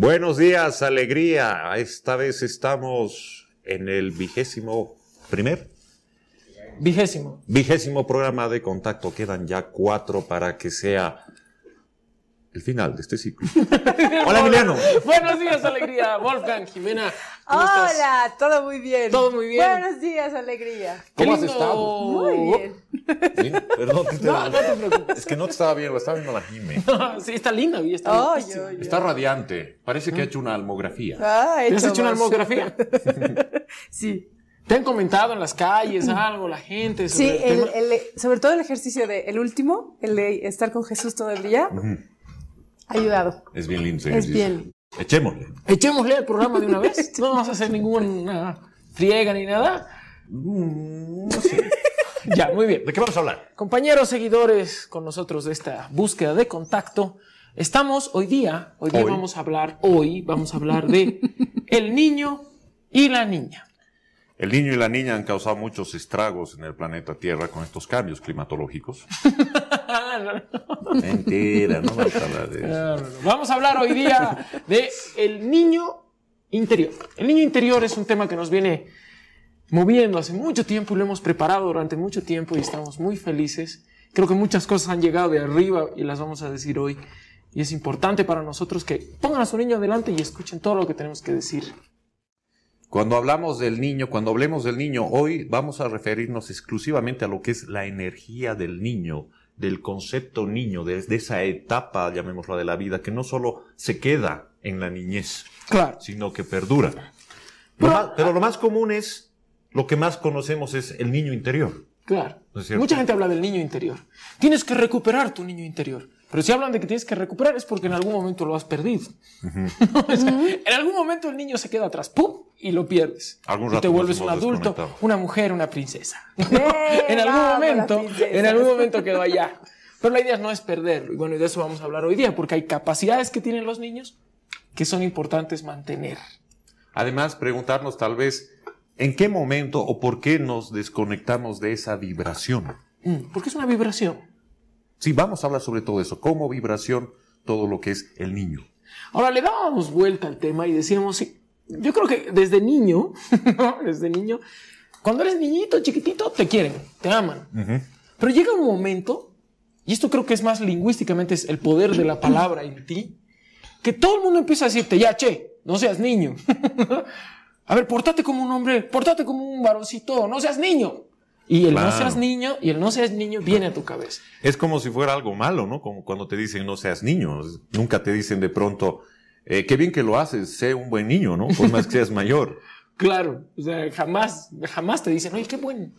Buenos días, alegría. Esta vez estamos en el vigésimo primer. Vigésimo. Vigésimo programa de contacto. Quedan ya cuatro para que sea el final de este ciclo. Hola, Emiliano. Buenos días, Alegría. Wolfgang, Jimena. ¿cómo Hola, todo muy bien. Todo muy bien. Buenos días, Alegría. ¿Cómo has estado? Muy bien. Perdón, Es que no te estaba viendo, estaba viendo la Jimena. sí, está linda, Está, está radiante. Parece que ha hecho una almografía. Ah, ¿Te has hecho una almografía? sí. ¿Te han comentado en las calles algo, la gente? sí, el, sobre todo el ejercicio de el último, el de estar con Jesús todo el día ayudado. Es bien lindo. es bien. Echémosle. Echémosle al programa de una vez. No vamos a hacer ninguna friega ni nada. Mm, ya, muy bien. ¿De qué vamos a hablar? Compañeros, seguidores, con nosotros de esta búsqueda de contacto. Estamos hoy día, hoy día hoy. vamos a hablar, hoy vamos a hablar de el niño y la niña. El niño y la niña han causado muchos estragos en el planeta Tierra con estos cambios climatológicos. Mentira, no vamos a hablar de eso. Vamos a hablar hoy día de el niño interior. El niño interior es un tema que nos viene moviendo hace mucho tiempo y lo hemos preparado durante mucho tiempo y estamos muy felices. Creo que muchas cosas han llegado de arriba y las vamos a decir hoy. Y es importante para nosotros que pongan a su niño adelante y escuchen todo lo que tenemos que decir cuando hablamos del niño, cuando hablemos del niño, hoy vamos a referirnos exclusivamente a lo que es la energía del niño, del concepto niño, de esa etapa, llamémosla, de la vida, que no solo se queda en la niñez, claro. sino que perdura. Pero lo, más, común es, lo que más conocemos es el niño interior. Claro. Mucha gente habla del niño interior. Tienes que recuperar tu niño interior. Pero si hablan de que tienes que recuperar es porque en algún momento lo has perdido. en algún momento el niño se queda atrás, ¡pum! y lo pierdes. Algún te vuelves un adulto, una mujer, una princesa. en algún momento, en algún momento quedó allá. Pero la idea no es perderlo. Y bueno, y de eso vamos a hablar hoy día, porque hay capacidades que tienen los niños que son importantes mantener. Además, preguntarnos tal vez en qué momento o por qué nos desconectamos de esa vibración. Mm, porque es una vibración. Sí, vamos a hablar sobre todo eso, cómo vibración, todo lo que es el niño. Ahora le dábamos vuelta al tema y decíamos, yo creo que desde niño, desde niño, cuando eres niñito, chiquitito, te quieren, te aman. Pero llega un momento, y esto creo que es más lingüísticamente, es el poder de la palabra en ti, que todo el mundo empieza a decirte, ya, che, no seas niño. a ver, portate como un hombre, portate como un varoncito, no seas niño. Y el no seas niño, y el no seas niño viene a tu cabeza. Es como si fuera algo malo, ¿no? Como cuando te dicen no seas niño. Nunca te dicen de pronto, eh, qué bien que lo haces, sé un buen niño, ¿no? Por más que seas mayor. claro, o sea, jamás, jamás te dicen, ay qué buen,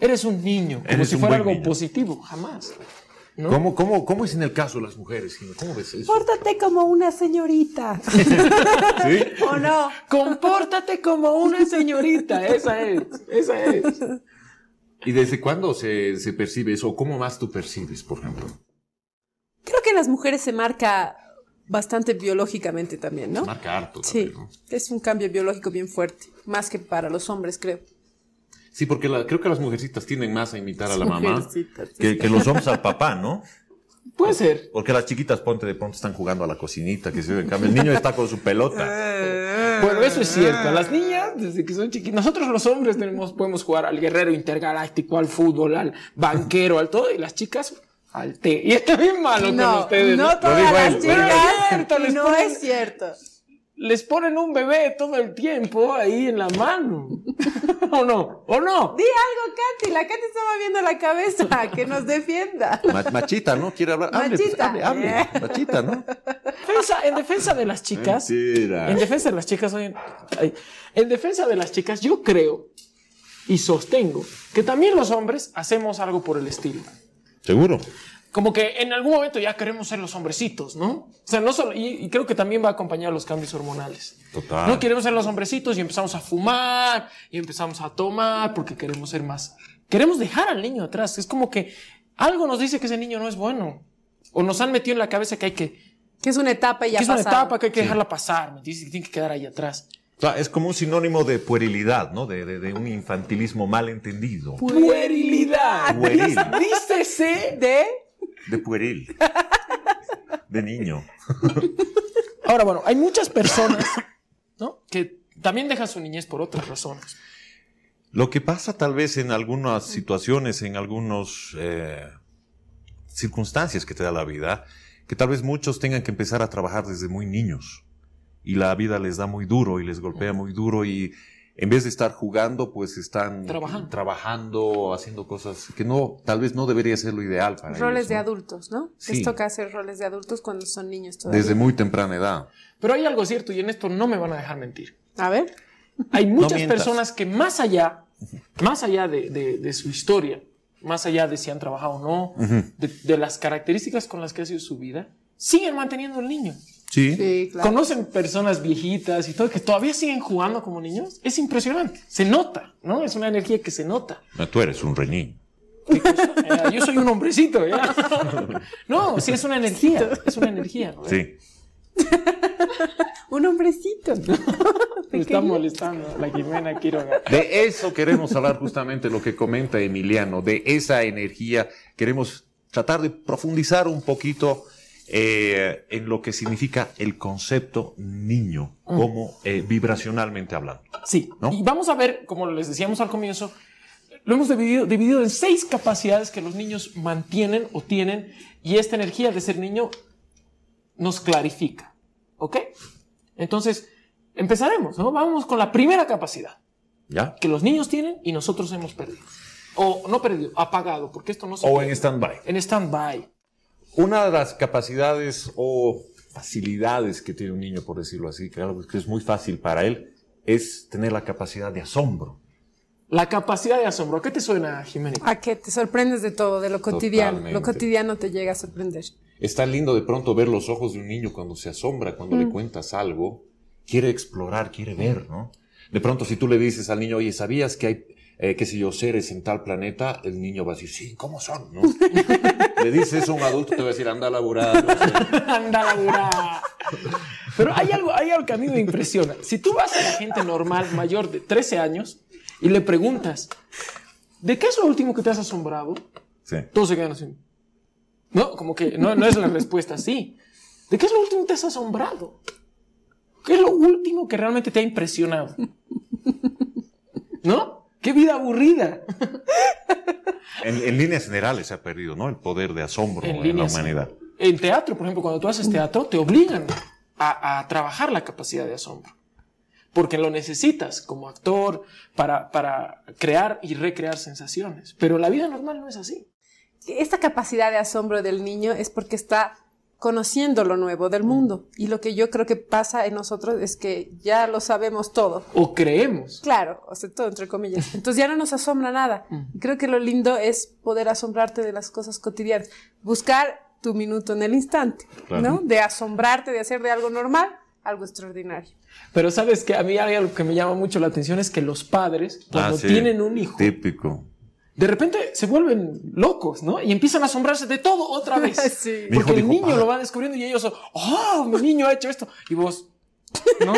eres un niño, como si fuera algo positivo, jamás. ¿Cómo, cómo, cómo, es en el caso de las mujeres, ¿Cómo como una señorita. ¿Sí? ¿O no? Compórtate como una señorita. Esa es. Esa es. ¿Y desde cuándo se, se percibe eso? ¿Cómo más tú percibes, por ejemplo? Creo que en las mujeres se marca bastante biológicamente también, ¿no? Se marca harto. sí, es un cambio biológico bien fuerte, más que para los hombres, creo. Sí, porque creo que las mujercitas tienden más a imitar a la mamá que, los hombres al papá, ¿no? Puede ser. Porque las chiquitas ponte de pronto están jugando a la cocinita, que se en cambio el niño está con su pelota. bueno, eso es cierto. Las niñas desde que son chiquitos. Nosotros los hombres tenemos, podemos jugar al guerrero intergaláctico, al fútbol, al banquero, al todo, y las chicas al té. Y está bien malo no, con ustedes. No, las chicas. No es cierto les ponen un bebé todo el tiempo ahí en la mano. ¿O no? ¿O no? Di algo, Katy. La Katy estaba viendo la cabeza. Que nos defienda. Machita, ¿no? Quiere hablar. Pues, machita. Eh. Machita, ¿no? en defensa de las chicas. Mentira. En defensa de las chicas. Oye, en defensa de las chicas, yo creo y sostengo que también los hombres hacemos algo por el estilo. Seguro como que en algún momento ya queremos ser los hombrecitos, ¿no? O sea, no solo, y, creo que también va a acompañar los cambios hormonales. Total. No queremos ser los hombrecitos y empezamos a fumar y empezamos a tomar porque queremos ser más. Queremos dejar al niño atrás. Es como que algo nos dice que ese niño no es bueno. O nos han metido en la cabeza que hay que... Que es una etapa y ya Que es una etapa que hay que dejarla pasar. Me dice que tiene que quedar ahí atrás. es como un sinónimo de puerilidad, ¿no? De, un infantilismo mal entendido. Puerilidad. Pueril. Dícese de de pueril. De niño. Ahora, bueno, hay muchas personas ¿no? que también dejan su niñez por otras razones. Lo que pasa tal vez en algunas situaciones, en algunas eh, circunstancias que te da la vida, que tal vez muchos tengan que empezar a trabajar desde muy niños y la vida les da muy duro y les golpea muy duro y en vez de estar jugando, pues están trabajando. haciendo cosas que no, tal vez no debería ser lo ideal para ellos. roles de adultos, ¿no? Sí. Les toca hacer roles de adultos cuando son niños todavía. Desde muy temprana edad. Pero hay algo cierto y en esto no me van a dejar mentir. A ver. Hay muchas personas que más allá, más allá de, su historia, más allá de si han trabajado o no, de, las características con las que ha sido su vida, siguen manteniendo el niño. Sí. Conocen personas viejitas y todo que todavía siguen jugando como niños. Es impresionante. Se nota, ¿no? Es una energía que se nota. tú eres un reñín. Eh, yo soy un hombrecito, ¿ya? No, sí, es una energía. Es una energía. Sí. un hombrecito. Me está molestando la Jimena Quiroga. De eso queremos hablar justamente lo que comenta Emiliano, de esa energía. Queremos tratar de profundizar un poquito eh, en lo que significa el concepto niño, mm. como eh, vibracionalmente hablando. Sí, ¿no? y vamos a ver, como les decíamos al comienzo, lo hemos dividido, dividido en seis capacidades que los niños mantienen o tienen, y esta energía de ser niño nos clarifica. ¿Ok? Entonces, empezaremos, ¿no? Vamos con la primera capacidad. ¿Ya? Que los niños tienen y nosotros hemos perdido. O no perdido, apagado, porque esto no se... O en stand-by. En stand-by. Una de las capacidades o facilidades que tiene un niño, por decirlo así, que es muy fácil para él, es tener la capacidad de asombro. La capacidad de asombro. qué te suena, Jiménez? A que te sorprendes de todo, de lo cotidiano. Lo cotidiano te llega a sorprender. Está lindo de pronto ver los ojos de un niño cuando se asombra, cuando le mm. cuentas algo. Quiere explorar, quiere ver, ¿no? De pronto, si tú le dices al niño, oye, ¿sabías que hay, eh, qué sé yo, seres en tal planeta? El niño va a decir, sí, ¿cómo son? ¿no? le dices a un adulto, te va a decir, anda a anda a Pero hay algo, hay algo que a mí me impresiona. Si tú vas a la gente normal, mayor de 13 años, y le preguntas, ¿de qué es lo último que te has asombrado? Sí. Todos se quedan así. No, como que no, no es la respuesta así. ¿De qué es lo último que te has asombrado? ¿Qué es lo último que realmente te ha impresionado? ¿No? ¡Qué vida aburrida! en, líneas generales se ha perdido, ¿no? El poder de asombro en, la humanidad. En teatro, por ejemplo, cuando tú haces teatro, te obligan a, trabajar la capacidad de asombro. Porque lo necesitas como actor para, crear y recrear sensaciones. Pero la vida normal no es así. Esta capacidad de asombro del niño es porque está conociendo lo nuevo del mm. mundo. Y lo que yo creo que pasa en nosotros es que ya lo sabemos todo. O creemos. Claro, o sea, todo entre comillas. Entonces ya no nos asombra nada. Mm. Creo que lo lindo es poder asombrarte de las cosas cotidianas. Buscar tu minuto en el instante, ¿no? De asombrarte, de hacer de algo normal algo extraordinario. Pero sabes que a mí hay algo que me llama mucho la atención es que los padres cuando ah, tienen un hijo típico de repente se vuelven locos, ¿no? Y empiezan a asombrarse de todo otra vez. Porque el niño lo ah". va descubriendo y ellos, son, oh, mi niño ha hecho esto. Y vos, ¿no?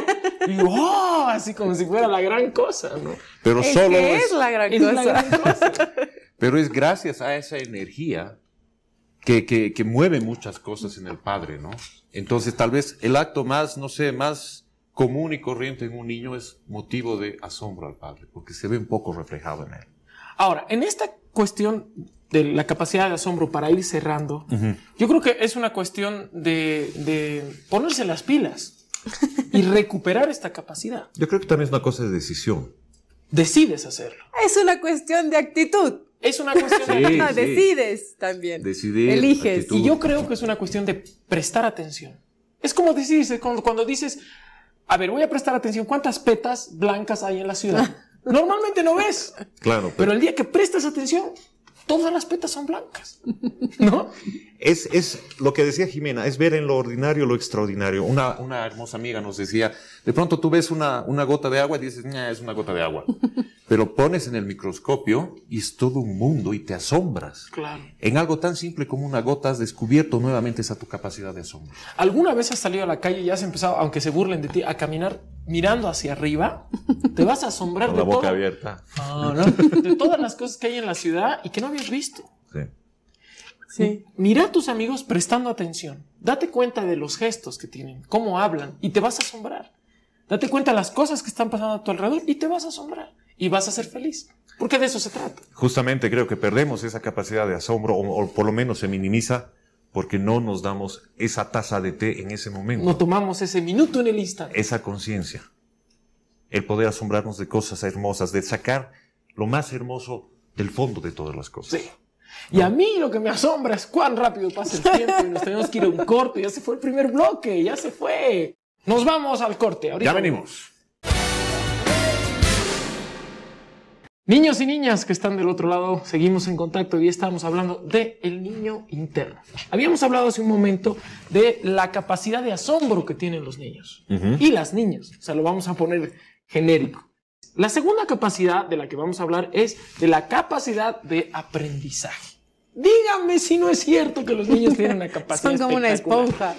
Y oh, así como si fuera la gran cosa, ¿no? Pero es solo que es, la gran cosa. Pero es gracias a esa energía que, que, que, mueve muchas cosas en el padre, ¿no? Entonces, tal vez el acto más, no sé, más común y corriente en un niño es motivo de asombro al padre, porque se ve un poco reflejado en él. Ahora, en esta cuestión de la capacidad de asombro para ir cerrando, yo creo que es una cuestión de, ponerse las pilas y recuperar esta capacidad. Yo creo que también es una cosa de decisión. Decides hacerlo. Es una cuestión de actitud. Es una cuestión de actitud. Decides también. Decides, Eliges. Y yo creo que es una cuestión de prestar atención. Es como dices cuando, cuando dices, a ver, voy a prestar atención, ¿cuántas petas blancas hay en la ciudad? Normalmente no ves. Claro. Pero, el día que prestas atención, todas las petas son blancas. ¿No? Es, lo que decía Jimena, es ver en lo ordinario lo extraordinario. Una, hermosa amiga nos decía, de pronto tú ves una, una gota de agua y dices, es una gota de agua. Pero pones en el microscopio y es todo un mundo y te asombras. Claro. En algo tan simple como una gota has descubierto nuevamente esa tu capacidad de asombro. ¿Alguna vez has salido a la calle y has empezado, aunque se burlen de ti, a caminar mirando hacia arriba? Te vas a asombrar Con la boca abierta. ¿no? de todas las cosas que hay en la ciudad y que no habías visto. Sí. Sí. Mira a tus amigos prestando atención. Date cuenta de los gestos que tienen, cómo hablan y te vas a asombrar. Date cuenta de las cosas que están pasando a tu alrededor y te vas a asombrar y vas a ser feliz. Porque de eso se trata. Justamente creo que perdemos esa capacidad de asombro o, por lo menos se minimiza porque no nos damos esa taza de té en ese momento. No tomamos ese minuto en el instante. Esa conciencia. El poder asombrarnos de cosas hermosas, de sacar lo más hermoso del fondo de todas las cosas. Sí. Y a mí lo que me asombra es cuán rápido pasa el tiempo y nos tenemos que ir a un corte. Ya se fue el primer bloque, ya se fue. Nos vamos al corte. Ahorita. Ya venimos. Niños y niñas que están del otro lado, seguimos en contacto y estamos hablando de el niño interno. Habíamos hablado hace un momento de la capacidad de asombro que tienen los niños y las niñas. O sea, lo vamos a poner genérico. La segunda capacidad de la que vamos a hablar es de la capacidad de aprendizaje. Díganme si no es cierto que los niños tienen la capacidad. Son como una esponja.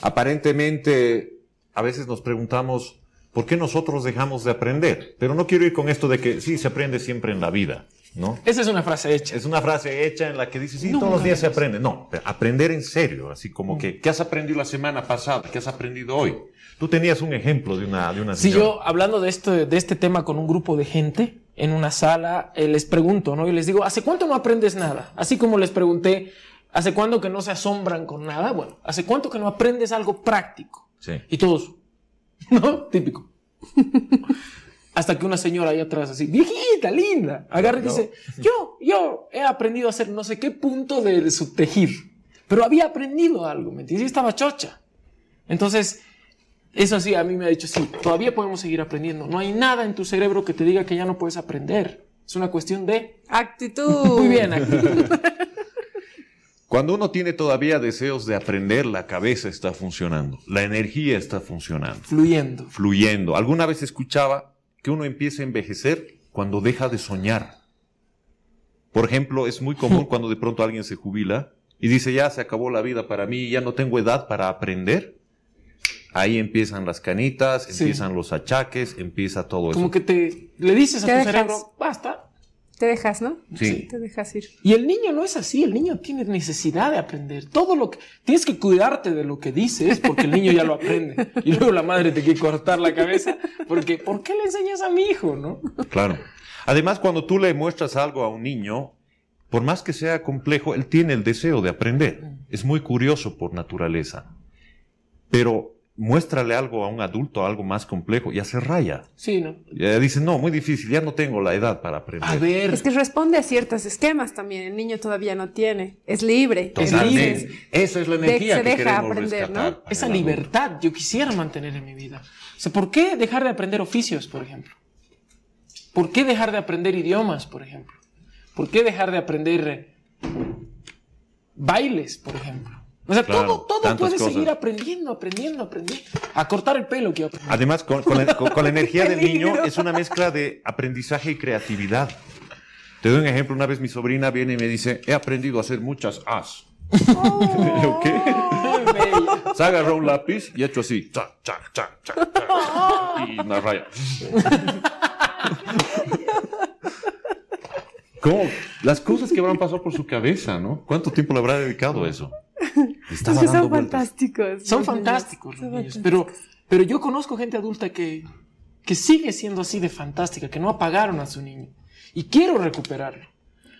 Aparentemente, a veces nos preguntamos por qué nosotros dejamos de aprender. Pero no quiero ir con esto de que sí, se aprende siempre en la vida. ¿No? Esa es una frase hecha. Es una frase hecha en la que dice sí, todos los días se aprende. No, aprender en serio, así como mm. que, ¿qué has aprendido la semana pasada? ¿Qué has aprendido hoy? Tú tenías un ejemplo de una, de una Sí, yo hablando de este, de este tema con un grupo de gente en una sala, eh, les pregunto, ¿no? Y les digo, ¿hace cuánto no aprendes nada? Así como les pregunté, ¿hace cuánto que no se asombran con nada? Bueno, ¿hace cuánto que no aprendes algo práctico? Sí. Y todos, ¿no? Típico. Hasta que una señora ahí atrás, así, viejita, linda, agarra y dice, yo, yo he aprendido a hacer no sé qué punto de, su subtejir, pero había aprendido algo, ¿me entiendes? Y estaba chocha. Entonces, eso sí, a mí me ha dicho, sí, todavía podemos seguir aprendiendo. No hay nada en tu cerebro que te diga que ya no puedes aprender. Es una cuestión de... Actitud. Muy bien, actitud. Cuando uno tiene todavía deseos de aprender, la cabeza está funcionando, la energía está funcionando. Fluyendo. Fluyendo. Alguna vez escuchaba que uno empieza a envejecer cuando deja de soñar. Por ejemplo, es muy común cuando de pronto alguien se jubila y dice, ya se acabó la vida para mí, ya no tengo edad para aprender. Ahí empiezan las canitas, empiezan los achaques, empieza todo eso. Como que te le dices a tu dejas? basta. Te dejas, ¿no? Sí. Te dejas ir. Y el niño no es así, el niño tiene necesidad de aprender. Todo lo que tienes que cuidarte de lo que dices porque el niño ya lo aprende. Y luego la madre te quiere cortar la cabeza porque ¿por qué le enseñas a mi hijo, no? Claro. Además, cuando tú le muestras algo a un niño, por más que sea complejo, él tiene el deseo de aprender. Es muy curioso por naturaleza. Pero muéstrale algo a un adulto, algo más complejo, y hace raya. Sí, ¿no? Ya dice, no, muy difícil, ya no tengo la edad para aprender. A ver. Es que responde a ciertos esquemas también, el niño todavía no tiene, es libre. Es libre. Eso es la energía que aprender, Esa libertad yo quisiera mantener en mi vida. O sea, ¿por qué dejar de aprender oficios, por ejemplo? ¿Por qué dejar de aprender idiomas, por ejemplo? ¿Por qué dejar de aprender eh, bailes, por ejemplo? O sea, todo, todo puede seguir aprendiendo, aprendiendo, aprendiendo. A cortar el pelo que Además, con, con, la, energía del niño es una mezcla de aprendizaje y creatividad. Te doy un ejemplo. Una vez mi sobrina viene y me dice, he aprendido a hacer muchas as. ¿Qué? Oh. Se agarró un lápiz y ha hecho así. Cha, cha, cha, y una raya. ¿Cómo? Las cosas que habrán pasado por su cabeza, ¿no? ¿Cuánto tiempo le habrá dedicado a eso? Estaba dando son fantásticos. Son fantásticos Pero, pero yo conozco gente adulta que, sigue siendo así de fantástica, que no apagaron a su niño. Y quiero recuperarlo.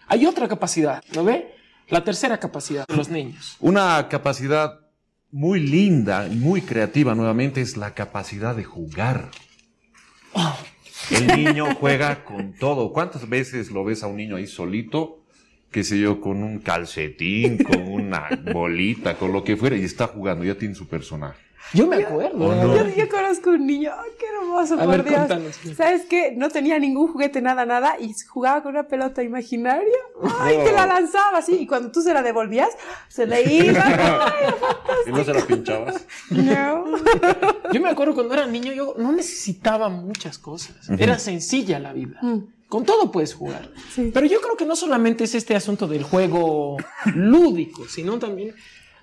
Hay otra capacidad, ¿lo ve? La tercera capacidad de los niños. Una capacidad muy linda muy creativa nuevamente es la capacidad de jugar. Oh. El niño juega con todo. ¿Cuántas veces lo ves a un niño ahí solito? qué sé yo, con un calcetín, con una bolita, con lo que fuera, y está jugando, ya tiene su personaje. Yo me acuerdo. Yo, yo, conozco un niño, qué hermoso, por Dios! ¿Sabes qué? No tenía ningún juguete, nada, nada, y jugaba con una pelota imaginaria. ¡Ay, te la lanzaba así! Y cuando tú se la devolvías, se le iba. ¿Y no se la pinchabas? No. yo me acuerdo cuando era niño, yo no necesitaba muchas cosas. Era sencilla la vida. Mm. Con todo puedes jugar. Pero yo creo que no solamente es este asunto del juego lúdico, sino también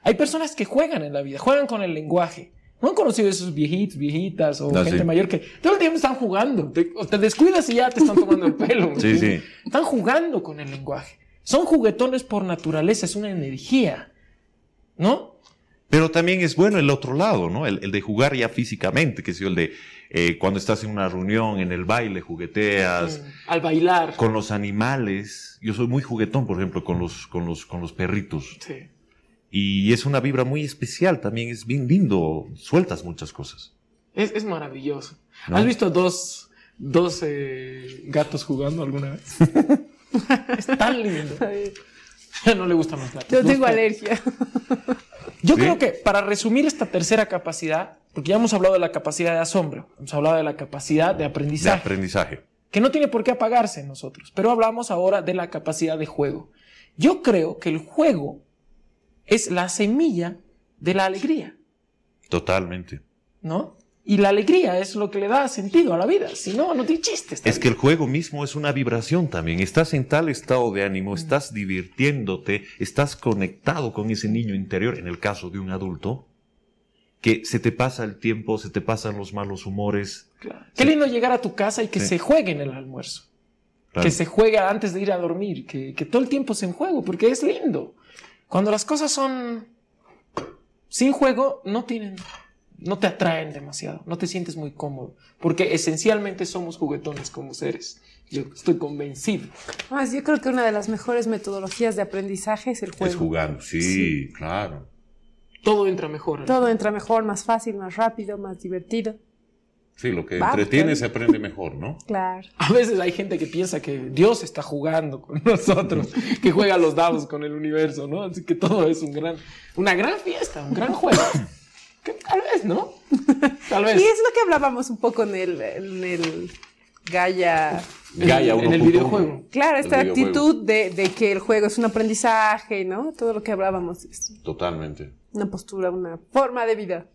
hay personas que juegan en la vida, juegan con el lenguaje. ¿No han conocido esos viejitos, viejitas o ah, gente mayor que todo el tiempo están jugando? Te, descuidas y ya te están tomando el pelo. sí, sí. Están jugando con el lenguaje. Son juguetones por naturaleza, es una energía. ¿No? Pero también es bueno el otro lado, ¿no? El, de jugar ya físicamente, que es el de eh, cuando estás en una reunión, en el baile, jugueteas. al bailar. Con los animales. Yo soy muy juguetón, por ejemplo, con los, con los, con los perritos. Sí. Y es una vibra muy especial también, es bien lindo, sueltas muchas cosas. Es, maravilloso. ¿Has visto dos, eh, gatos jugando alguna vez? es tan lindo. no le gusta más gatos. Yo tengo alergia. Yo creo que para resumir esta tercera capacidad, porque ya hemos hablado de la capacidad de asombro, hemos hablado de la capacidad de aprendizaje. De aprendizaje. Que no tiene por qué apagarse en nosotros, pero hablamos ahora de la capacidad de juego. Yo creo que el juego es la semilla de la alegría. Totalmente. ¿No? Y la alegría es lo que le da sentido a la vida. Si no, no tiene chistes. Es que el juego mismo es una vibración también. Estás en tal estado de ánimo, estás divirtiéndote, estás conectado con ese niño interior, en el caso de un adulto, que se te pasa el tiempo, se te pasan los malos humores. Qué lindo llegar a tu casa y que se juegue en el almuerzo. Que se juega antes de ir a dormir, que, que todo el tiempo es en juego, porque es lindo. Cuando las cosas son sin juego, no tienen, no te atraen demasiado, no te sientes muy cómodo, porque esencialmente somos juguetones como seres. Yo estoy convencido. yo creo que una de las mejores metodologías de aprendizaje es el juego. Es jugar, sí. claro. Todo entra mejor. Todo entra mejor, más fácil, más rápido, más divertido. Sí, lo que entretiene pues. se aprende mejor, ¿no? Claro. A veces hay gente que piensa que Dios está jugando con nosotros, que juega los dados con el universo, ¿no? Así que todo es un gran, una gran fiesta, un gran juego. tal vez, ¿no? Tal vez. Y es lo que hablábamos un poco en el, en el Gaia. Gaia en, el videojuego. Claro, esta actitud de, que el juego es un aprendizaje, ¿no? Todo lo que hablábamos. Es Totalmente. Una postura, una forma de vida.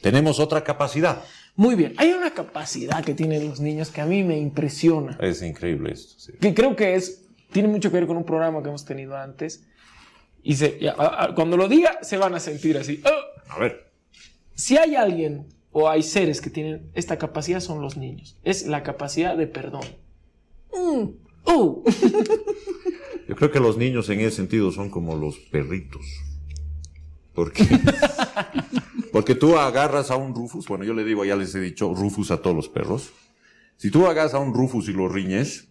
Tenemos otra capacidad muy bien, hay una capacidad que tienen los niños que a mí me impresiona. Es increíble esto, sí. Que creo que es, tiene mucho que ver con un programa que hemos tenido antes. Y cuando lo diga, se van a sentir así. Oh". A ver. Si hay alguien o hay seres que tienen esta capacidad, son los niños. Es la capacidad de perdón. Mm, oh. Yo creo que los niños en ese sentido son como los perritos. Porque Porque tú agarras a un Rufus, bueno, yo le digo, ya les he dicho, Rufus a todos los perros. Si tú agarras a un Rufus y lo riñes,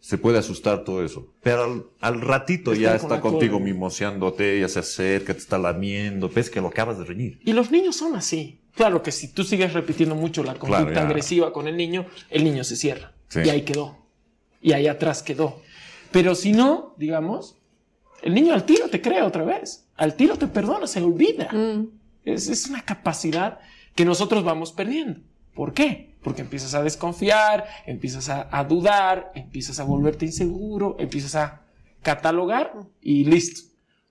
se puede asustar todo eso. Pero al, ratito ya está contigo mimoseándote, ya se acerca, te está lamiendo, ves que lo acabas de reñir. Y los niños son así. Claro que si tú sigues repitiendo mucho la conducta agresiva con el niño, el niño se cierra. Y ahí quedó. Y ahí atrás quedó. Pero si no, digamos, el niño al tiro te crea otra vez. Al tiro te perdona, se olvida. Mm. Es, una capacidad que nosotros vamos perdiendo. ¿Por qué? Porque empiezas a desconfiar, empiezas a, a dudar, empiezas a volverte inseguro, empiezas a catalogar y listo.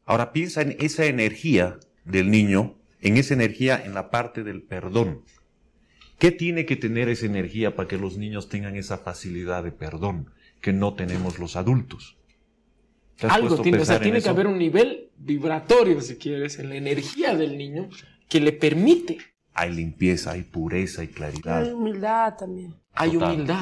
Ahora piensa en esa energía del niño, en esa energía en la parte del perdón. ¿Qué tiene que tener esa energía para que los niños tengan esa facilidad de perdón que no tenemos los adultos? Algo tiene, o sea, tiene que haber un nivel vibratorio, si quieres, en la energía del niño que le permite. Hay limpieza, hay pureza, hay claridad. Hay humildad también. Hay humildad.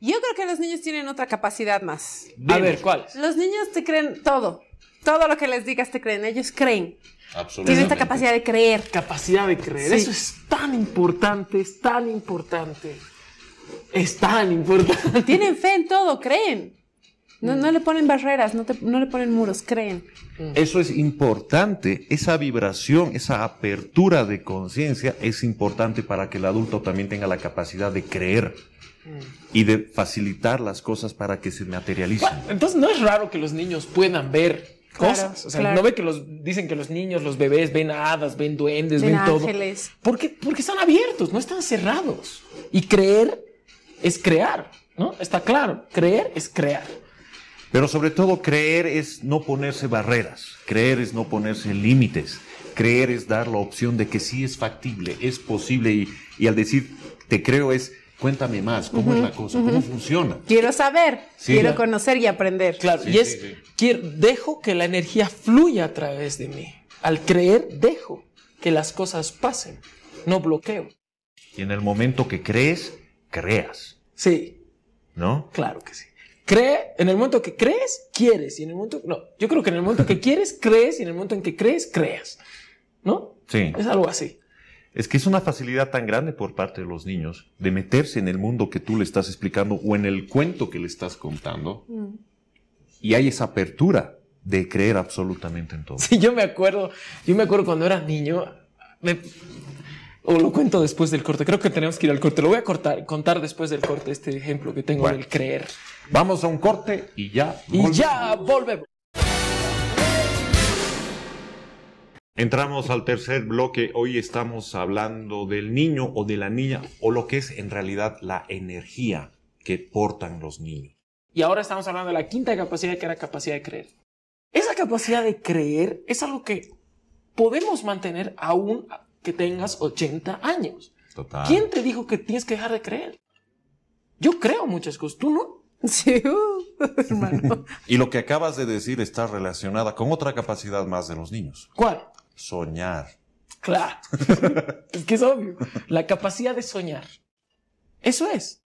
Yo creo que los niños tienen otra capacidad más. A ver, ¿cuál? Los niños te creen todo. Todo lo que les digas te creen. Ellos creen. Tienen esta capacidad de creer. Capacidad de creer. Eso es tan importante, es tan importante. Es tan importante. Tienen fe en todo, creen. No, le ponen barreras, no, le ponen muros, creen. Mm. Eso es importante, esa vibración, esa apertura de conciencia es importante para que el adulto también tenga la capacidad de creer mm. y de facilitar las cosas para que se materialicen. entonces no es raro que los niños puedan ver cosas. no ve que los dicen que los niños, los bebés ven hadas, ven duendes, ven, ven Porque, porque están abiertos, no están cerrados. Y creer es crear, ¿no? Está claro, creer es crear. Pero sobre todo creer es no ponerse barreras, creer es no ponerse límites, creer es dar la opción de que sí es factible, es posible y, al decir te creo es cuéntame más, cómo es la cosa, cómo funciona. Quiero saber, quiero conocer y aprender. Claro, y es, dejo que la energía fluya a través de mí. Al creer, dejo que las cosas pasen, no bloqueo. Y en el momento que crees, creas. Sí. ¿No? Claro que sí. Cree, en el momento que crees, quieres. Y en el momento, no, yo creo que en el momento que quieres, crees. Y en el momento en que crees, creas. ¿No? Sí. Es algo así. Es que es una facilidad tan grande por parte de los niños de meterse en el mundo que tú le estás explicando o en el cuento que le estás contando. Mm. Y hay esa apertura de creer absolutamente en todo. Sí, yo me acuerdo, yo me acuerdo cuando era niño, o lo cuento después del corte, creo que tenemos que ir al corte, lo voy a cortar, contar después del corte este ejemplo que tengo del creer. Vamos a un corte y ya. Volvemos. Y ya volvemos. Entramos al tercer bloque. Hoy estamos hablando del niño o de la niña o lo que es en realidad la energía que portan los niños. Y ahora estamos hablando de la quinta capacidad que era capacidad de creer. Esa capacidad de creer es algo que podemos mantener aún que tengas 80 años. Total. ¿Quién te dijo que tienes que dejar de creer? Yo creo muchas cosas. Tú no, Sí, uh, hermano. y lo que acabas de decir está relacionada con otra capacidad más de los niños. ¿Cuál? Soñar. Claro. es que es obvio. La capacidad de soñar. Eso es.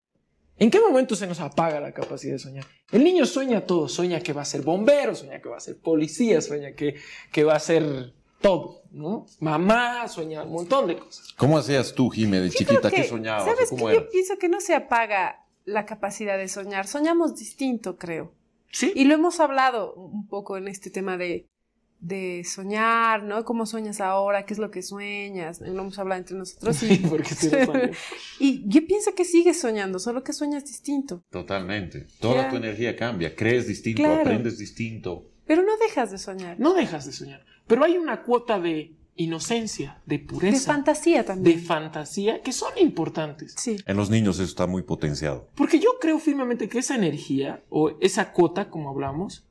¿En qué momento se nos apaga la capacidad de soñar? El niño sueña todo, sueña que va a ser bombero, sueña que va a ser policía, sueña que, que va a ser todo, ¿no? Mamá, sueña un montón de cosas. ¿Cómo hacías tú, Jimé, de chiquita? Que, ¿Qué soñabas? ¿Sabes que Yo pienso que no se apaga la capacidad de soñar. Soñamos distinto, creo. Sí. Y lo hemos hablado un poco en este tema de, de soñar, ¿no? ¿Cómo sueñas ahora? ¿Qué es lo que sueñas? Lo hemos hablado entre nosotros. Y, sí, porque y yo pienso que sigues soñando, solo que sueñas distinto. Totalmente. Toda tu energía cambia, crees distinto, aprendes distinto. Pero no dejas de soñar. No dejas de soñar. Pero hay una cuota de inocencia, de pureza. De fantasía también. De fantasía, que son importantes. Sí. En los niños eso está muy potenciado. Porque yo creo firmemente que esa energía o esa cuota, como hablamos,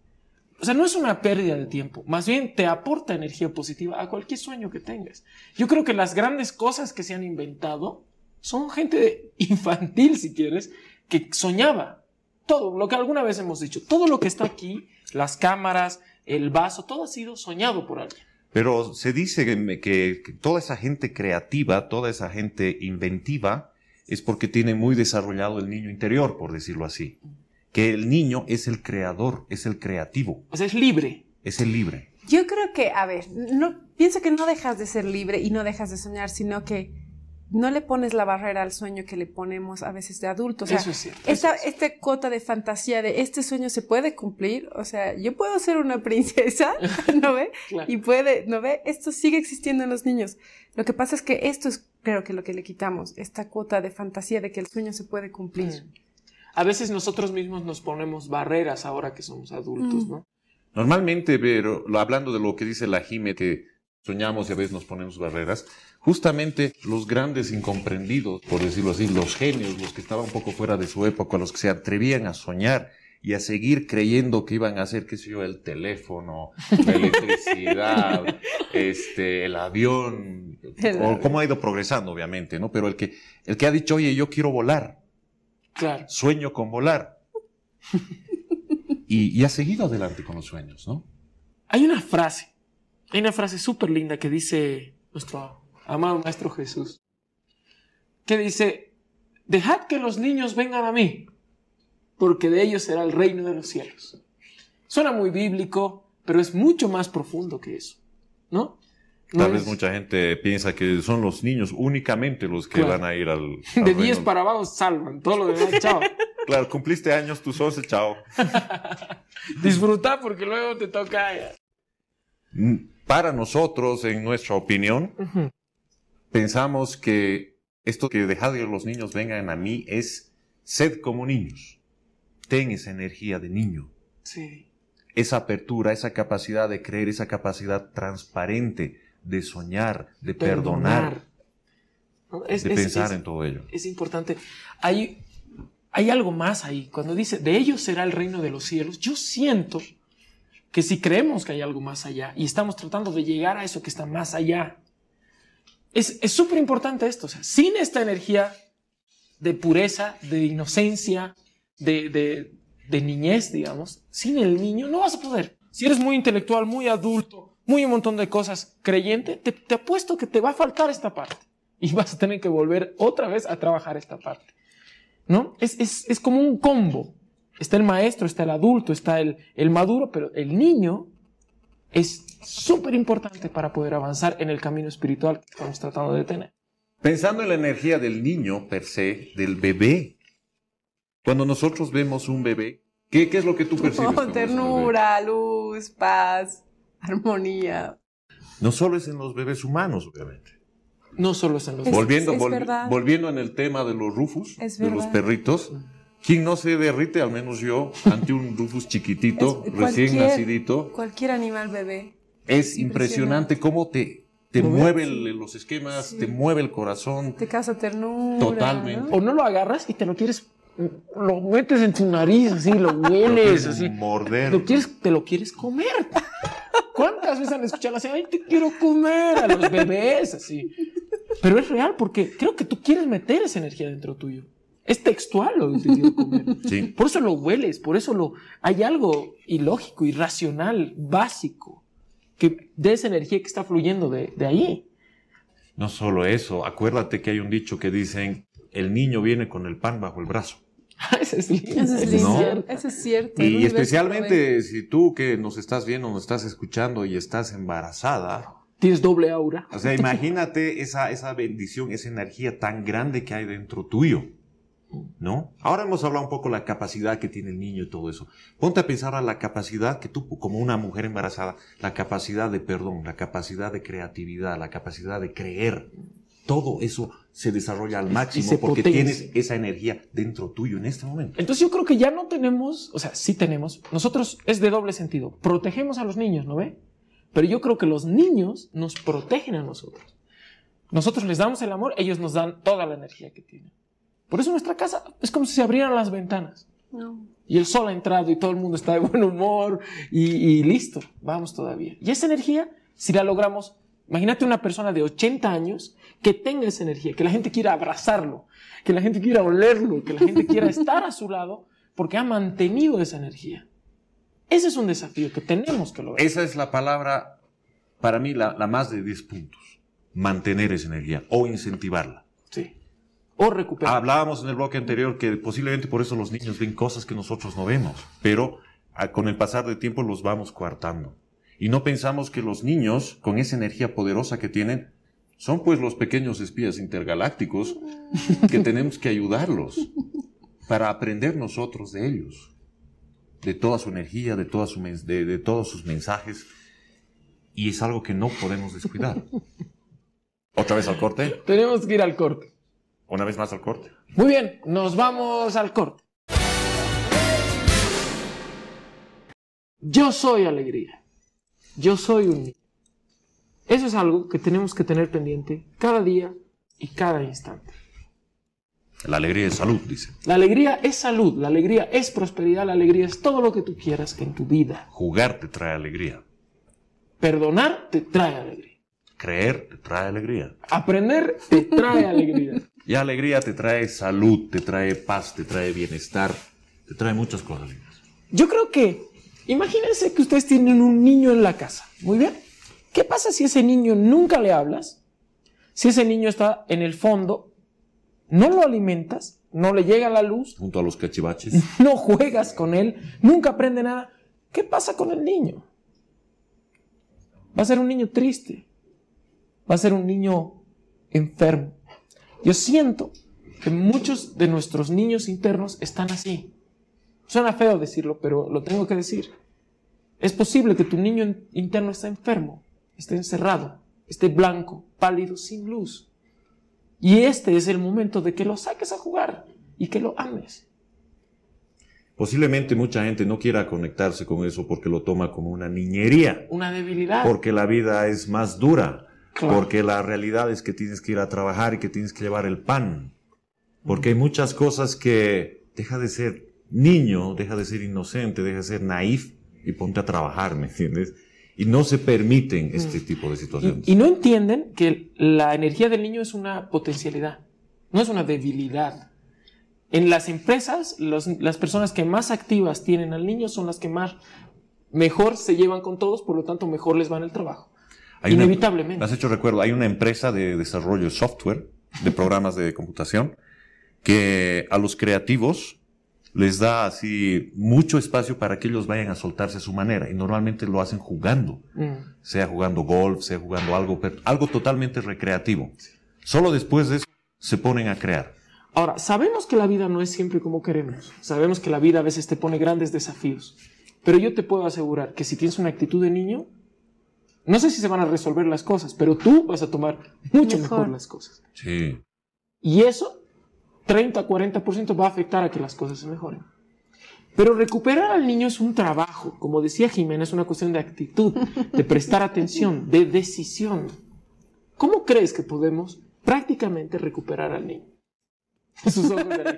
o sea, no es una pérdida de tiempo, más bien te aporta energía positiva a cualquier sueño que tengas. Yo creo que las grandes cosas que se han inventado son gente infantil, si quieres, que soñaba. Todo lo que alguna vez hemos dicho, todo lo que está aquí, las cámaras, el vaso, todo ha sido soñado por alguien. Pero se dice que, toda esa gente creativa, toda esa gente inventiva, es porque tiene muy desarrollado el niño interior, por decirlo así. Que el niño es el creador, es el creativo. es libre. Es el libre. Yo creo que, a ver, no, pienso que no dejas de ser libre y no dejas de soñar, sino que no le pones la barrera al sueño que le ponemos a veces de adultos. es esta, esta cuota de fantasía de este sueño se puede cumplir, o sea, yo puedo ser una princesa, ¿no ve? Y puede, ¿no ve? Esto sigue existiendo en los niños. Lo que pasa es que esto es, creo que lo que le quitamos, esta cuota de fantasía de que el sueño se puede cumplir. Mm. A veces nosotros mismos nos ponemos barreras ahora que somos adultos, mm. ¿no? Normalmente, pero hablando de lo que dice la Jime, soñamos y a veces nos ponemos barreras, justamente los grandes incomprendidos, por decirlo así, los genios, los que estaban un poco fuera de su época, los que se atrevían a soñar y a seguir creyendo que iban a hacer, qué sé yo, el teléfono, la electricidad, este, el avión, o cómo ha ido progresando, obviamente, ¿no? Pero el que, el que ha dicho, oye, yo quiero volar. Sueño con volar. y, y ha seguido adelante con los sueños, ¿no? Hay una frase hay una frase súper linda que dice nuestro amado Maestro Jesús, que dice, dejad que los niños vengan a mí, porque de ellos será el reino de los cielos. Suena muy bíblico, pero es mucho más profundo que eso, ¿no? Tal vez mucha gente piensa que son los niños únicamente los que van a ir al... de 10 para abajo salvan, todo lo demás, chao. Claro, cumpliste años, sos el chao. Disfruta porque luego te toca para nosotros, en nuestra opinión, pensamos que esto que dejad que los niños vengan a mí es sed como niños. Ten esa energía de niño. Sí. Esa apertura, esa capacidad de creer, esa capacidad transparente de soñar, de perdonar, de pensar en todo ello. Es importante. Hay, hay algo más ahí. Cuando dice, de ellos será el reino de los cielos, yo siento que si creemos que hay algo más allá y estamos tratando de llegar a eso que está más allá. Es súper importante esto. O sea, sin esta energía de pureza, de inocencia, de, de, niñez, digamos, sin el niño no vas a poder. Si eres muy intelectual, muy adulto, muy un montón de cosas creyente, te, te, apuesto que te va a faltar esta parte y vas a tener que volver otra vez a trabajar esta parte. ¿No? Es, es, es como un combo. Está el maestro, está el adulto, está el, el maduro, pero el niño es súper importante para poder avanzar en el camino espiritual que estamos tratando de tener. Pensando en la energía del niño per se, del bebé. Cuando nosotros vemos un bebé, ¿qué, qué es lo que tú percibes? ternura, luz, paz, armonía. No solo es en los bebés humanos, obviamente. No solo es en los bebés. Volviendo, volviendo en el tema de los rufus, de los perritos. ¿Quién no se derrite, al menos yo, ante un rufus chiquitito, recién nacidito? Cualquier animal bebé. Es, impresionante, cómo te, te mueve los esquemas, te mueve el corazón. Te causa ternura. Totalmente. O no lo agarras y te lo quieres, lo metes en tu nariz, así, lo hueles, así. Morder. Lo quieres, te lo quieres comer. ¿Cuántas veces han escuchado así, ay, te quiero comer a los bebés, así? Pero es real porque creo que tú quieres meter esa energía dentro tuyo. Es textual lo que Por eso lo hueles, por eso lo... Hay algo ilógico, irracional, básico, que de esa energía que está fluyendo de, de ahí. No solo eso, acuérdate que hay un dicho que dicen, el niño viene con el pan bajo el brazo. Ese es es cierto. Y especialmente si tú que nos estás viendo, nos estás escuchando y estás embarazada, tienes doble aura. O sea, imagínate esa, esa bendición, esa energía tan grande que hay dentro tuyo. ¿no? Ahora hemos hablado un poco de la capacidad que tiene el niño y todo eso. Ponte a pensar a la capacidad que tú, como una mujer embarazada, la capacidad de perdón, la capacidad de creatividad, la capacidad de creer. Todo eso se desarrolla al máximo porque tienes esa energía dentro tuyo en este momento. Entonces yo creo que ya no tenemos, o sea, sí tenemos, nosotros es de doble sentido, protegemos a los niños, ¿no ve? Pero yo creo que los niños nos protegen a nosotros. Nosotros les damos el amor, ellos nos dan toda la energía que tienen. Por eso nuestra casa es como si se abrieran las ventanas. Y el sol ha entrado y todo el mundo está de buen humor y, listo, vamos todavía. Y esa energía, si la logramos, imagínate una persona de 80 años que tenga esa energía, que la gente quiera abrazarlo, que la gente quiera olerlo, que la gente quiera estar a su lado porque ha mantenido esa energía. Ese es un desafío que tenemos que lograr. Esa es la palabra, para mí, la, más de 10 puntos. Mantener esa energía o incentivarla. Sí o recuperar. Hablábamos en el bloque anterior que posiblemente por eso los niños ven cosas que nosotros no vemos, pero ah, con el pasar del tiempo los vamos coartando. Y no pensamos que los niños, con esa energía poderosa que tienen, son pues los pequeños espías intergalácticos que tenemos que ayudarlos para aprender nosotros de ellos, de toda su energía, de todos sus mensajes. Y es algo que no podemos descuidar. ¿Otra vez al corte? Tenemos que ir al corte una vez más al corte. Muy bien, nos vamos al corte. Yo soy alegría. Yo soy un niño. Eso es algo que tenemos que tener pendiente cada día y cada instante. La alegría es salud, dice. La alegría es salud, la alegría es prosperidad, la alegría es todo lo que tú quieras que en tu vida. Jugar te trae alegría. Perdonar te trae alegría. Creer te trae alegría. Aprender te trae alegría. Y alegría te trae salud, te trae paz, te trae bienestar, te trae muchas cosas. Yo creo que, imagínense que ustedes tienen un niño en la casa. Muy bien. ¿Qué pasa si ese niño nunca le hablas? Si ese niño está en el fondo, no lo alimentas, no le llega la luz. Junto a los cachivaches. No juegas con él, nunca aprende nada. ¿Qué pasa con el niño? Va a ser un niño triste. Va a ser un niño enfermo. Yo siento que muchos de nuestros niños internos están así. Suena feo decirlo, pero lo tengo que decir. Es posible que tu niño interno esté enfermo, esté encerrado, esté blanco, pálido, sin luz. Y este es el momento de que lo saques a jugar y que lo ames. Posiblemente mucha gente no quiera conectarse con eso porque lo toma como una niñería. Una debilidad. Porque la vida es más dura. Porque la realidad es que tienes que ir a trabajar y que tienes que llevar el pan. Porque hay muchas cosas que deja de ser niño, deja de ser inocente, deja de ser naif y ponte a trabajar, ¿me entiendes? Y no se permiten mm. este tipo de situaciones. Y, no entienden que la energía del niño es una potencialidad, no es una debilidad. En las empresas, las personas que más activas tienen al niño son las que más mejor se llevan con todos, por lo tanto mejor les va en el trabajo. Inevitablemente. Una, has hecho recuerdo, hay una empresa de desarrollo de software, de programas de computación, que a los creativos les da así mucho espacio para que ellos vayan a soltarse a su manera. Y normalmente lo hacen jugando, mm. sea jugando golf, sea jugando algo, algo totalmente recreativo. Solo después de eso se ponen a crear. Ahora, sabemos que la vida no es siempre como queremos. Sabemos que la vida a veces te pone grandes desafíos. Pero yo te puedo asegurar que si tienes una actitud de niño, no sé si se van a resolver las cosas, pero tú vas a tomar mucho mejor, las cosas. Sí. Y eso, 30-40% va a afectar a que las cosas se mejoren. Pero recuperar al niño es un trabajo, como decía Jimena, es una cuestión de actitud, de prestar atención, de decisión. ¿Cómo crees que podemos prácticamente recuperar al niño? de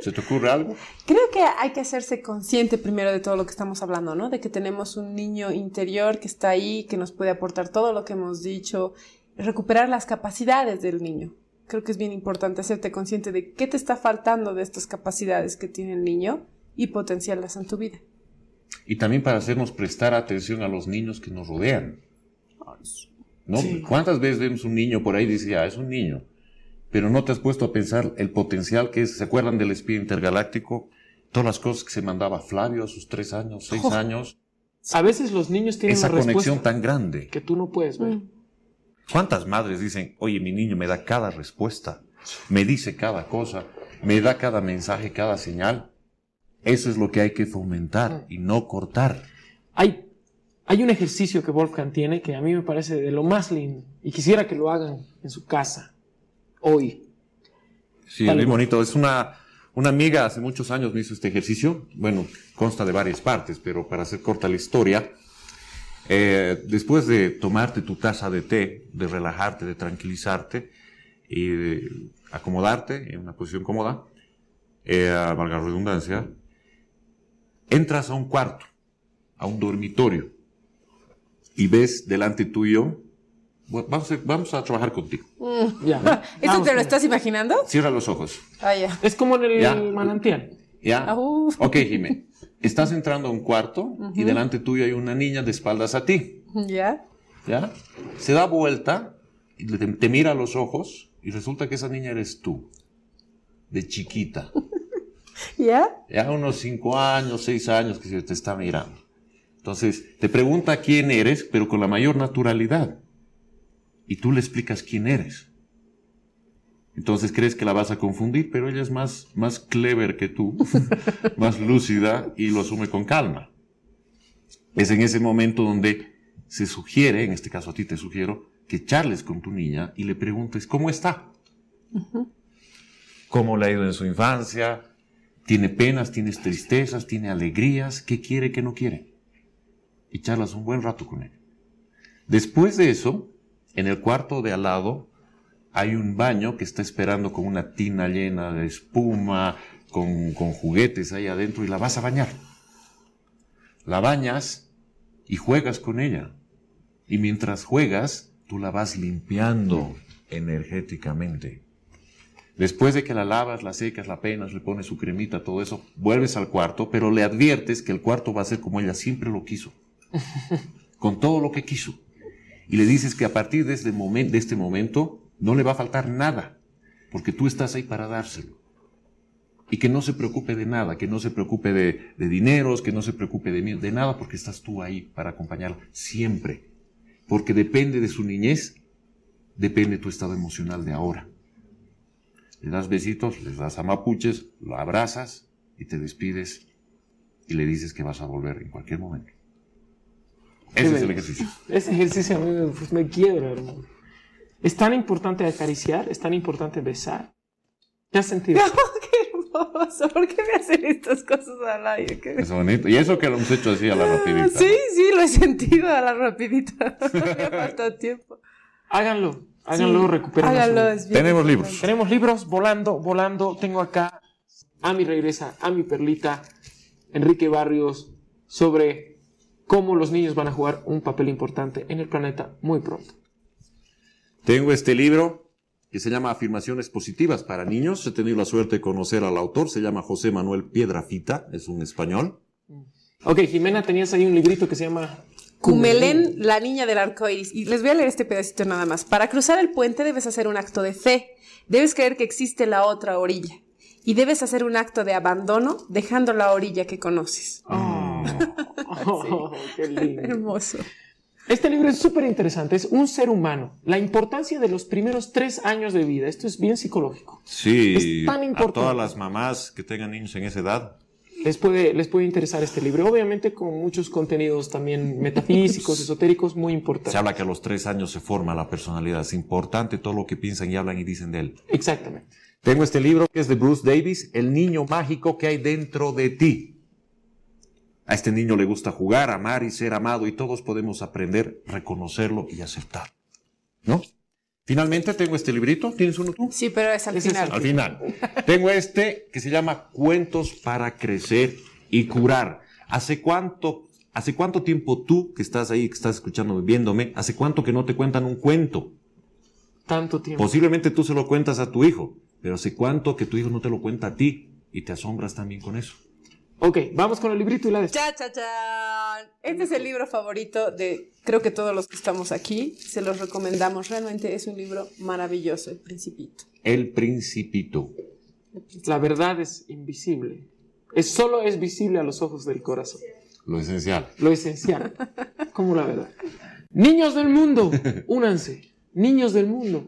¿Se te ocurre algo? Creo que hay que hacerse consciente primero de todo lo que estamos hablando, ¿no? De que tenemos un niño interior que está ahí, que nos puede aportar todo lo que hemos dicho, recuperar las capacidades del niño. Creo que es bien importante hacerte consciente de qué te está faltando de estas capacidades que tiene el niño y potenciarlas en tu vida. Y también para hacernos prestar atención a los niños que nos rodean. ¿No? ¿Cuántas veces vemos un niño por ahí y dice, ah, es un niño? pero no te has puesto a pensar el potencial que es. ¿Se acuerdan del espía intergaláctico? Todas las cosas que se mandaba Flavio a sus tres años, seis años. A veces los niños tienen esa conexión tan grande que tú no puedes ver. Mm. ¿Cuántas madres dicen, oye, mi niño me da cada respuesta, me dice cada cosa, me da cada mensaje, cada señal? Eso es lo que hay que fomentar mm. y no cortar. Hay, hay un ejercicio que Wolfgang tiene que a mí me parece de lo más lindo y quisiera que lo hagan en su casa hoy. Sí, es muy bonito. Es una, una amiga hace muchos años me hizo este ejercicio. Bueno, consta de varias partes, pero para hacer corta la historia, eh, después de tomarte tu taza de té, de relajarte, de tranquilizarte y de acomodarte en una posición cómoda, eh, valga la redundancia, entras a un cuarto, a un dormitorio, y ves delante tuyo Vamos a, trabajar contigo. Mm. ¿Eso te lo estás imaginando? Cierra los ojos. Ah, ya. Es como en el manantial. Ya. Ah, uh. Ok, Jimé. Estás entrando a un cuarto y delante tuyo hay una niña de espaldas a ti. Ya. ¿Ya? Se da vuelta, y te, mira a los ojos y resulta que esa niña eres tú, de chiquita. ¿Ya? Ya unos cinco años, seis años que se te está mirando. Entonces, te pregunta quién eres, pero con la mayor naturalidad y tú le explicas quién eres. Entonces crees que la vas a confundir, pero ella es más, más clever que tú, más lúcida y lo asume con calma. Es en ese momento donde se sugiere, en este caso a ti te sugiero, que charles con tu niña y le preguntes cómo está. ¿Cómo le ha ido en su infancia? ¿Tiene penas? ¿Tiene tristezas? ¿Tiene alegrías? ¿Qué quiere? ¿Qué no quiere? Y charlas un buen rato con ella. Después de eso, en el cuarto de al lado hay un baño que está esperando con una tina llena de espuma, con, juguetes ahí adentro y la vas a bañar. La bañas y juegas con ella. Y mientras juegas, tú la vas limpiando energéticamente. Después de que la lavas, la secas, la penas, le pones su cremita, todo eso, vuelves al cuarto, pero le adviertes que el cuarto va a ser como ella siempre lo quiso. Con todo lo que quiso y le dices que a partir este de este, momento no le va a faltar nada, porque tú estás ahí para dárselo. Y que no se preocupe de nada, que no se preocupe de, dineros, que no se preocupe de, de nada, porque estás tú ahí para acompañarlo siempre. Porque depende de su niñez, depende tu estado emocional de ahora. Le das besitos, les das a mapuches, lo abrazas y te despides y le dices que vas a volver en cualquier momento. Ese es el ejercicio. Ese ejercicio me, pues, me quiebra, hermano. Es tan importante acariciar, es tan importante besar. ¿Qué has sentido? qué hermoso! ¿Por qué me hacen estas cosas al aire? ¿Qué? Es bonito. Y eso que lo hemos hecho así a la ah, rapidita. Sí, sí, lo he sentido a la rapidita. me ha faltado tiempo. Háganlo, háganlo, sí, recuperen. Háganlo, es bien Tenemos libros. Tenemos libros volando, volando. Tengo acá a mi regresa, a mi perlita, Enrique Barrios, sobre cómo los niños van a jugar un papel importante en el planeta muy pronto. Tengo este libro que se llama Afirmaciones Positivas para Niños. He tenido la suerte de conocer al autor, se llama José Manuel Piedrafita, es un español. Ok, Jimena, tenías ahí un librito que se llama Cumelén, la niña del arco iris. Y les voy a leer este pedacito nada más. Para cruzar el puente debes hacer un acto de fe. Debes creer que existe la otra orilla. Y debes hacer un acto de abandono dejando la orilla que conoces. Ah. Oh, oh, qué lindo. Hermoso. Este libro es súper interesante, es un ser humano, la importancia de los primeros tres años de vida, esto es bien psicológico. Sí, es tan importante. a todas las mamás que tengan niños en esa edad. Les puede, les puede interesar este libro, obviamente con muchos contenidos también metafísicos, esotéricos, muy importantes. Se habla que a los tres años se forma la personalidad, es importante todo lo que piensan y hablan y dicen de él. Exactamente. Tengo este libro que es de Bruce Davis, El niño mágico que hay dentro de ti. A este niño le gusta jugar, amar y ser amado y todos podemos aprender, reconocerlo y aceptarlo. ¿No? Finalmente tengo este librito. ¿Tienes uno tú? Sí, pero es al final. al final. tengo este que se llama Cuentos para crecer y curar. ¿Hace cuánto, hace cuánto tiempo tú que estás ahí, que estás escuchando, viéndome, hace cuánto que no te cuentan un cuento? Tanto tiempo. Posiblemente tú se lo cuentas a tu hijo, pero hace cuánto que tu hijo no te lo cuenta a ti y te asombras también con eso. Ok, vamos con el librito y la de... ¡Cha, cha, cha! Este es el libro favorito de creo que todos los que estamos aquí. Se los recomendamos. Realmente es un libro maravilloso, El Principito. El Principito. La verdad es invisible. Es, solo es visible a los ojos del corazón. Lo esencial. Lo esencial. Como la verdad. Niños del mundo, únanse. Niños del mundo,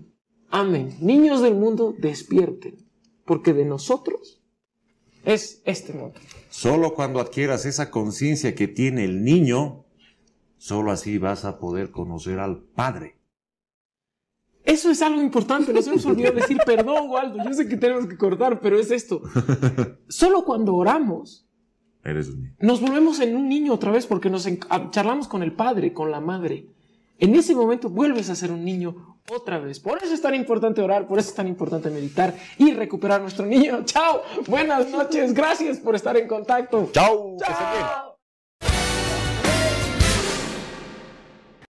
amen. Niños del mundo, despierten. Porque de nosotros es este modo. Solo cuando adquieras esa conciencia que tiene el niño, solo así vas a poder conocer al Padre. Eso es algo importante, nos hemos olvidado decir perdón, Waldo, yo sé que tenemos que cortar, pero es esto. Solo cuando oramos, nos volvemos en un niño otra vez porque nos charlamos con el Padre, con la Madre. En ese momento vuelves a ser un niño otra vez. Por eso es tan importante orar, por eso es tan importante meditar y recuperar nuestro niño. Chao, buenas noches, gracias por estar en contacto. Chao.